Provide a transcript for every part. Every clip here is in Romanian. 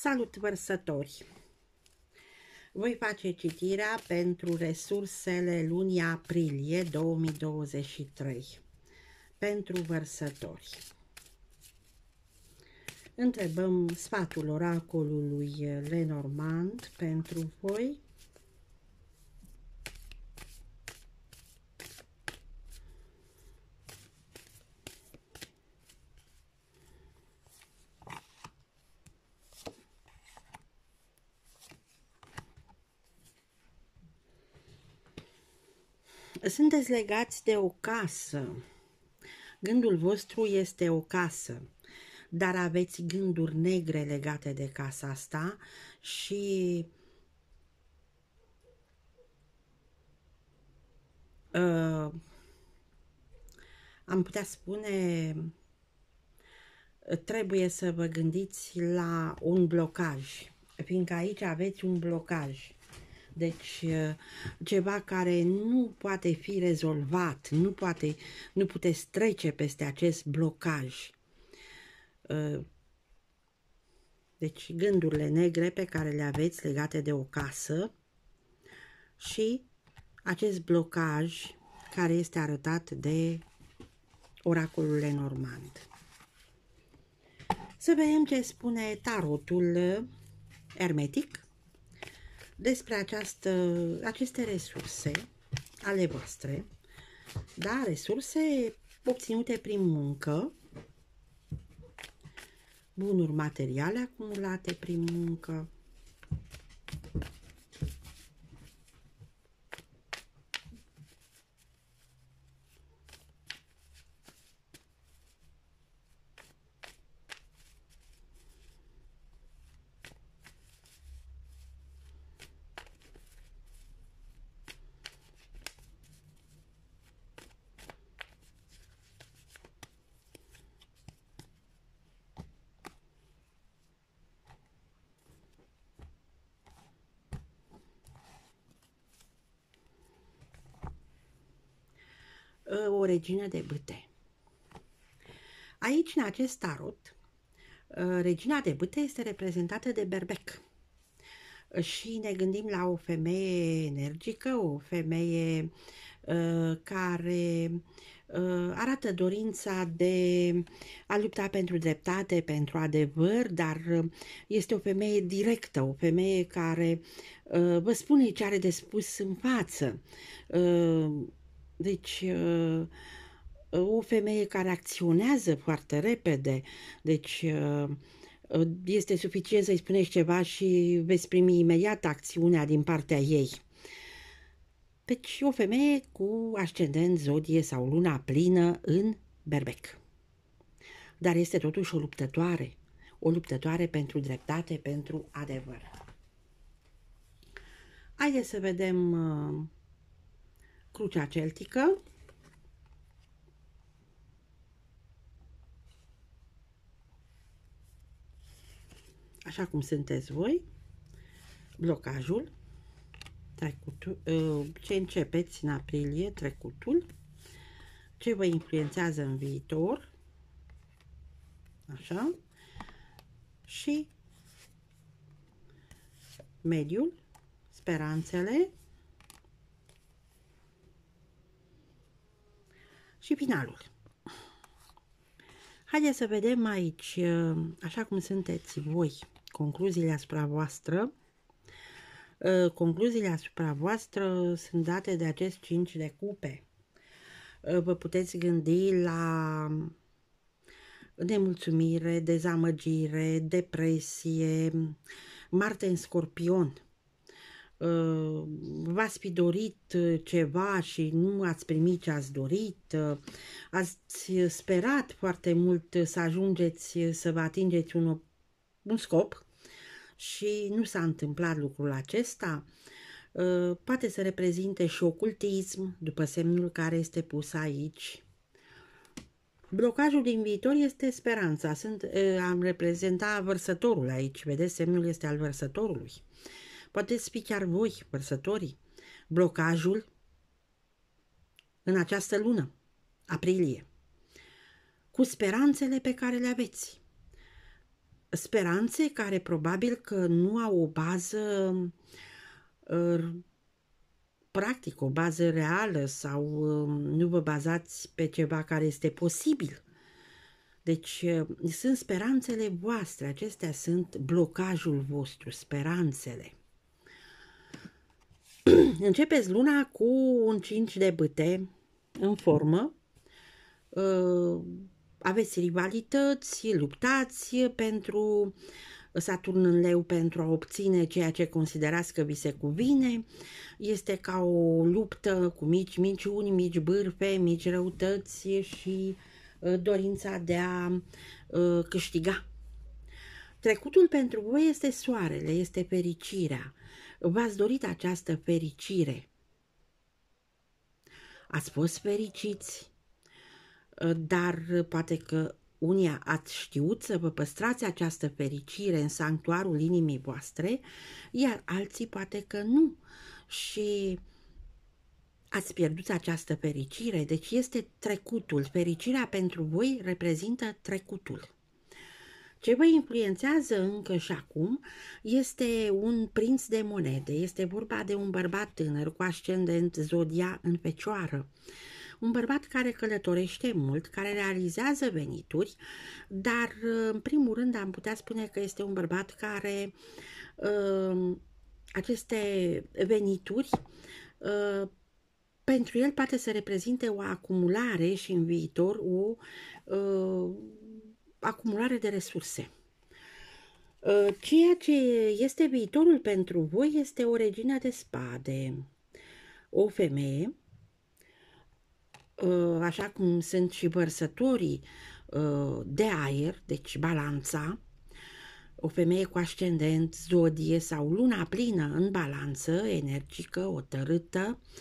Salut vărsători! Voi face citirea pentru resursele lunii aprilie 2023 pentru vărsători. Întrebăm sfatul oracolului Lenormand pentru voi Sunteți legați de o casă. Gândul vostru este o casă, dar aveți gânduri negre legate de casa asta și uh, am putea spune trebuie să vă gândiți la un blocaj, fiindcă aici aveți un blocaj deci uh, ceva care nu poate fi rezolvat, nu, poate, nu puteți trece peste acest blocaj. Uh, deci gândurile negre pe care le aveți legate de o casă și acest blocaj care este arătat de oracolul Lenormand. Să vedem ce spune tarotul ermetic despre această, aceste resurse ale voastre, da? resurse obținute prin muncă, bunuri materiale acumulate prin muncă, Uh, o regină de bâte. Aici, în acest tarot, uh, regina de bâte este reprezentată de berbec. Și ne gândim la o femeie energică, o femeie uh, care arată dorința de a lupta pentru dreptate, pentru adevăr, dar este o femeie directă, o femeie care vă spune ce are de spus în față. Deci, uh, o femeie care acționează foarte repede, deci uh, este suficient să-i spunești ceva și veți primi imediat acțiunea din partea ei. Deci o femeie cu ascendent, zodie sau luna plină în berbec. Dar este totuși o luptătoare, o luptătoare pentru dreptate, pentru adevăr. Haideți să vedem uh, crucea celtică, așa cum sunteți voi, blocajul, trecutul, uh, ce începeți în aprilie, trecutul, ce vă influențează în viitor, așa, și mediul, speranțele, și finalul. Haideți să vedem aici, uh, așa cum sunteți voi, concluziile asupra voastră. Uh, concluziile asupra voastră sunt date de acest 5 de cupe. Uh, vă puteți gândi la nemulțumire, dezamăgire, depresie, Marte în scorpion – Ă, v-ați fi dorit ă, ceva și nu ați primit ce ați dorit, ă, ați sperat foarte mult să ajungeți să vă atingeți un, un scop și nu s-a întâmplat lucrul acesta, poate să reprezinte și ocultism, după semnul care este pus aici. Blocajul din viitor este speranța. Sunt, am reprezentat vărsătorul aici, vedeți, semnul este al vărsătorului. Uh, Poteți fi chiar voi, vărsătorii, blocajul în această lună, aprilie, cu speranțele pe care le aveți. Speranțe care probabil că nu au o bază uh, practic, o bază reală sau uh, nu vă bazați pe ceva care este posibil. Deci uh, sunt speranțele voastre, acestea sunt blocajul vostru, speranțele. Începeți luna cu un 5 de bâte în formă. Uh, aveți rivalități, luptați pentru Saturn în leu pentru a obține ceea ce considerați că vi se cuvine. Este ca o luptă cu mici minciuni, mici bârfe, mici răutăți și uh, dorința de a uh, câștiga. Trecutul pentru voi este soarele, este fericirea v-ați dorit această fericire. Ați fost fericiți, dar poate că unii ați știut să vă păstrați această fericire în sanctuarul inimii voastre, iar alții poate că nu. Și ați pierdut această fericire, deci este trecutul. Fericirea pentru voi reprezintă trecutul. Ce vă influențează încă și acum este un prinț de monede. Este vorba de un bărbat tânăr cu ascendent zodia în fecioară. Un bărbat care călătorește mult, care realizează venituri, dar în primul rând am putea spune că este un bărbat care uh, aceste venituri uh, pentru el poate să reprezinte o acumulare și în viitor o uh, acumulare de resurse. Ă, ceea ce este viitorul pentru voi este o regină de spade, o femeie, ă, așa cum sunt și vărsătorii ă, de aer, deci balanța, o femeie cu ascendent, zodie sau luna plină în balanță, energică, otărâtă, uh,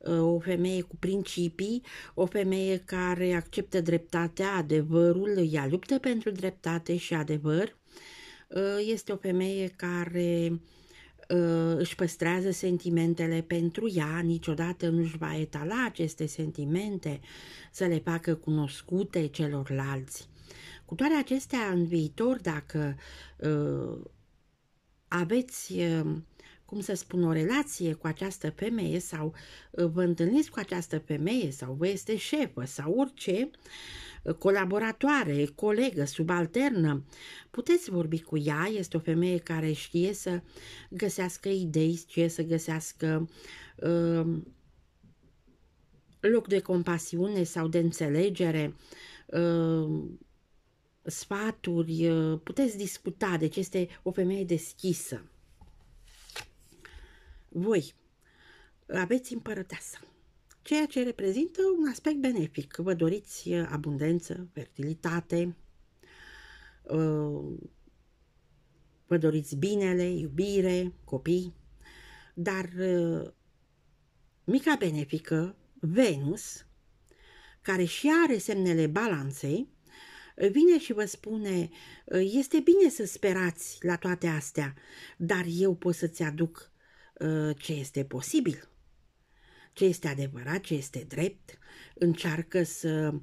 Uh, o femeie cu principii, o femeie care acceptă dreptatea, adevărul, ea luptă pentru dreptate și adevăr. Uh, este o femeie care uh, își păstrează sentimentele pentru ea, niciodată nu își va etala aceste sentimente să le facă cunoscute celorlalți. Cu toate acestea, în viitor, dacă uh, aveți uh, cum să spun, o relație cu această femeie sau uh, vă întâlniți cu această femeie sau vă este șefă sau orice, uh, colaboratoare, colegă, subalternă, puteți vorbi cu ea, este o femeie care știe să găsească idei, știe să găsească uh, loc de compasiune sau de înțelegere, sfaturi, puteți discuta, deci este o femeie deschisă voi aveți împărăteasă, ceea ce reprezintă un aspect benefic. Vă doriți uh, abundență, fertilitate, uh, vă doriți binele, iubire, copii, dar uh, mica benefică, Venus, care și are semnele balanței, vine și vă spune, este bine să sperați la toate astea, dar eu pot să-ți aduc Ă, ce este posibil, ce este adevărat, ce este drept, încearcă să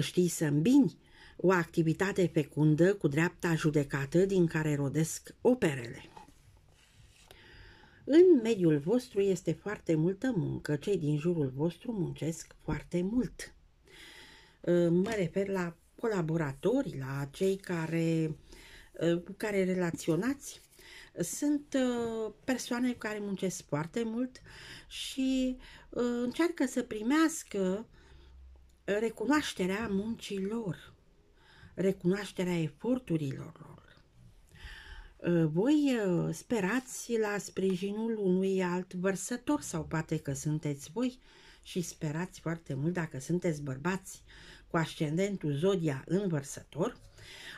știi să îmbini o activitate fecundă cu dreapta judecată din care rodesc operele. În mediul vostru este foarte multă muncă, cei din jurul vostru muncesc foarte mult. Ă, mă refer la colaboratori, la cei care, ă, cu care relaționați sunt uh, persoane care muncesc foarte mult și uh, încearcă să primească recunoașterea muncii lor, recunoașterea eforturilor lor. Uh, voi sperați la sprijinul unui alt vărsător sau poate că sunteți voi și sperați foarte mult dacă sunteți bărbați cu ascendentul zodia în vărsător,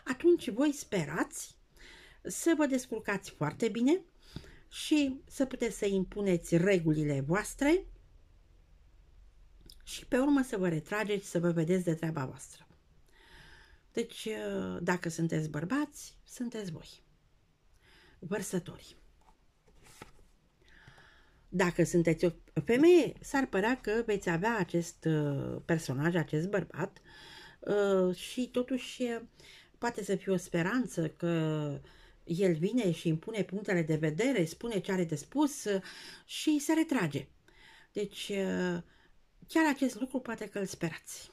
atunci voi sperați să vă descurcați foarte bine și să puteți să impuneți regulile voastre și pe urmă să vă retrageți, să vă vedeți de treaba voastră. Deci, dacă sunteți bărbați, sunteți voi. Vărsători. Dacă sunteți o femeie, s-ar părea că veți avea acest uh, personaj, acest bărbat uh, și totuși uh, poate să fie o speranță că el vine și impune punctele de vedere, spune ce are de spus uh, și se retrage. Deci, uh, chiar acest lucru poate că îl sperați.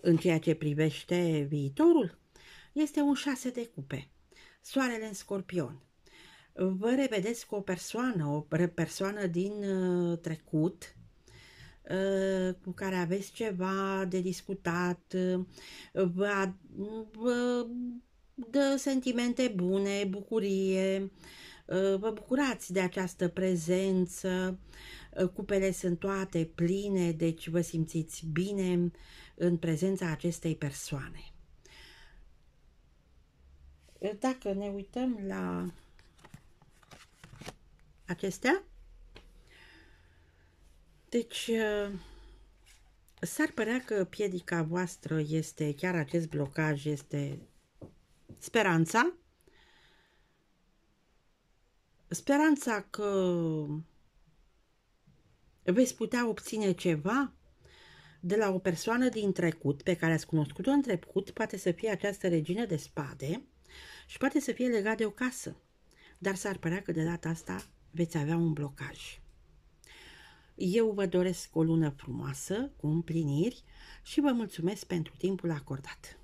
În ceea ce privește viitorul, este un șase de cupe. Soarele în scorpion. Vă revedeți cu o persoană, o persoană din uh, trecut, cu care aveți ceva de discutat, vă, vă dă sentimente bune, bucurie, uh, vă bucurați de această prezență, uh, cupele sunt toate pline, deci vă simțiți bine în prezența acestei persoane. Uh, dacă ne uităm la acestea, deci s-ar părea că piedica voastră este, chiar acest blocaj este speranța, speranța că veți putea obține ceva de la o persoană din trecut pe care ați cunoscut-o în trecut, poate să fie această regină de spade și poate să fie legat de o casă. Dar s-ar părea că de data asta veți avea un blocaj. Eu vă doresc o lună frumoasă, cu împliniri și vă mulțumesc pentru timpul acordat.